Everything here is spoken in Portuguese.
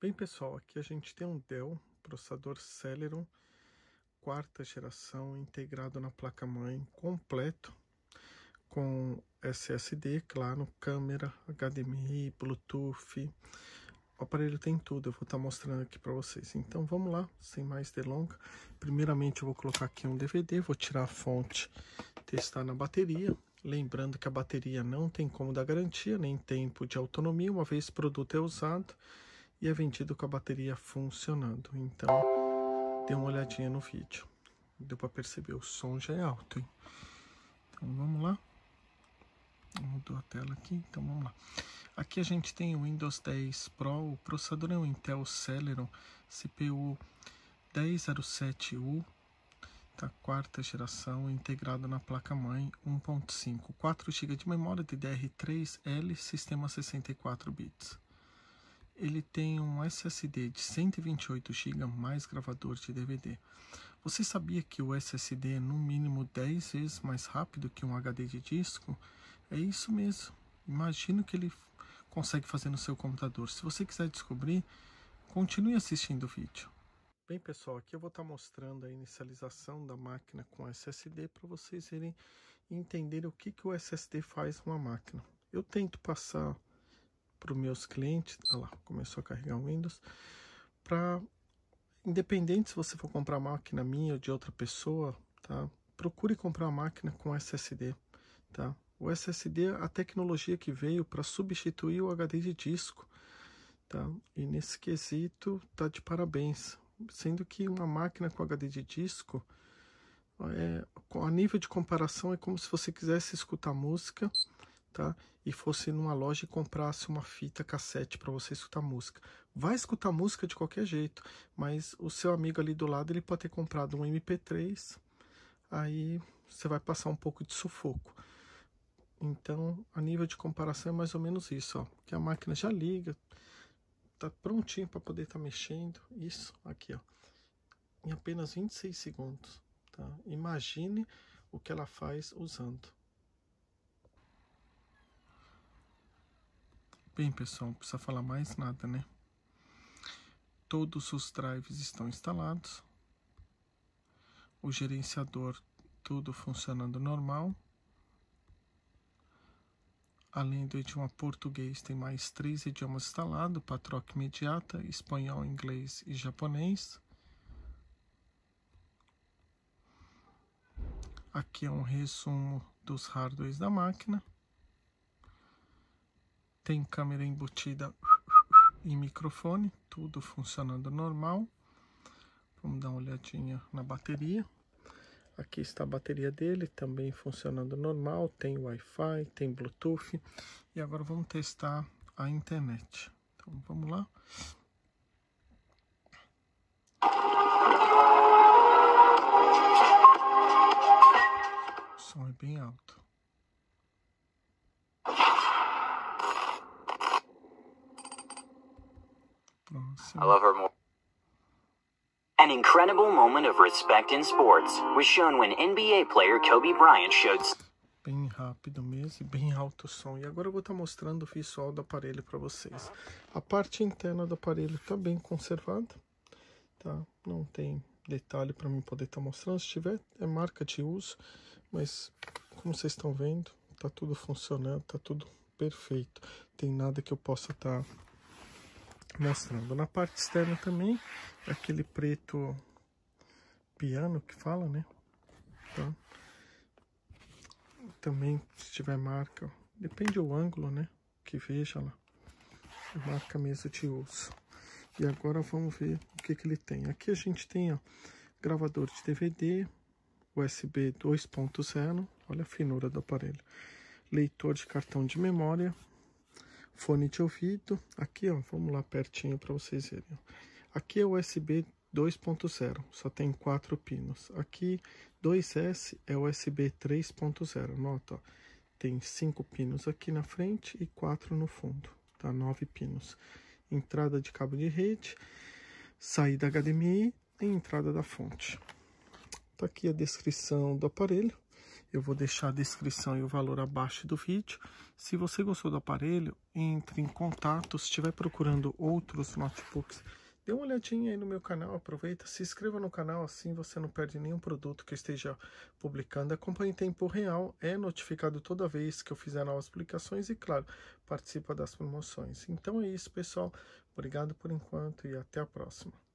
Bem pessoal, aqui a gente tem um Dell, processador Celeron, quarta geração, integrado na placa-mãe, completo, com SSD, claro, câmera, HDMI, Bluetooth, o aparelho tem tudo, eu vou estar tá mostrando aqui para vocês. Então vamos lá, sem mais delongas. Primeiramente eu vou colocar aqui um DVD, vou tirar a fonte, testar na bateria. Lembrando que a bateria não tem como dar garantia, nem tempo de autonomia, uma vez o produto é usado e é vendido com a bateria funcionando. Então, dê uma olhadinha no vídeo. Deu para perceber, o som já é alto, hein? Então, vamos lá. Mudou a tela aqui, então vamos lá. Aqui a gente tem o Windows 10 Pro, o processador é um Intel Celeron CPU 1007U, da quarta geração, integrado na placa-mãe 1.5, 4 GB de memória DDR3L, sistema 64 bits ele tem um SSD de 128 GB mais gravador de DVD. Você sabia que o SSD é no mínimo 10 vezes mais rápido que um HD de disco? É isso mesmo. Imagino que ele consegue fazer no seu computador. Se você quiser descobrir, continue assistindo o vídeo. Bem pessoal, aqui eu vou estar tá mostrando a inicialização da máquina com SSD para vocês irem entender o que, que o SSD faz numa máquina. Eu tento passar para os meus clientes. Olha tá lá, começou a carregar o Windows. Para independente se você for comprar máquina minha ou de outra pessoa, tá? Procure comprar máquina com SSD, tá? O SSD é a tecnologia que veio para substituir o HD de disco, tá? E nesse quesito tá de parabéns, sendo que uma máquina com HD de disco é, a nível de comparação é como se você quisesse escutar música tá? E fosse numa loja e comprasse uma fita cassete para você escutar música. Vai escutar música de qualquer jeito, mas o seu amigo ali do lado ele pode ter comprado um MP3, aí você vai passar um pouco de sufoco. Então, a nível de comparação é mais ou menos isso, ó, que a máquina já liga, tá prontinho para poder estar tá mexendo, isso aqui, ó, em apenas 26 segundos, tá? Imagine o que ela faz usando. Bem, pessoal, não precisa falar mais nada, né? Todos os drives estão instalados. O gerenciador, tudo funcionando normal. Além do idioma português, tem mais três idiomas instalados, para troca imediata, espanhol, inglês e japonês. Aqui é um resumo dos hardwares da máquina tem câmera embutida e microfone, tudo funcionando normal. Vamos dar uma olhadinha na bateria. Aqui está a bateria dele, também funcionando normal, tem Wi-Fi, tem Bluetooth. E agora vamos testar a internet. Então vamos lá. Awesome. I love her more. An incredible moment of respect in sports was shown when NBA player Kobe Bryant showed. Bem rápido mesmo, bem alto som. E agora eu vou estar tá mostrando o visual do aparelho para vocês. A parte interna do aparelho está bem conservada, tá? Não tem detalhe para mim poder estar tá mostrando. Se tiver, é marca de uso, mas como vocês estão vendo, tá tudo funcionando, tá tudo perfeito. Tem nada que eu possa estar tá mostrando. Na parte externa também, aquele preto piano que fala, né? Tá? Também, se tiver marca, depende o ângulo, né? Que veja lá. Marca mesa de uso. E agora vamos ver o que, que ele tem. Aqui a gente tem, ó, gravador de DVD, USB 2.0, olha a finura do aparelho leitor de cartão de memória, fone ouvido, Aqui, ó, vamos lá pertinho para vocês verem. Aqui é USB 2.0, só tem quatro pinos. Aqui 2S é USB 3.0. Nota, ó, tem cinco pinos aqui na frente e quatro no fundo, tá? Nove pinos. Entrada de cabo de rede, saída HDMI e entrada da fonte. Tá aqui a descrição do aparelho. Eu vou deixar a descrição e o valor abaixo do vídeo. Se você gostou do aparelho, entre em contato. Se estiver procurando outros notebooks, dê uma olhadinha aí no meu canal, aproveita, se inscreva no canal, assim você não perde nenhum produto que eu esteja publicando. Acompanhe em tempo real, é notificado toda vez que eu fizer novas publicações e, claro, participa das promoções. Então é isso, pessoal. Obrigado por enquanto e até a próxima.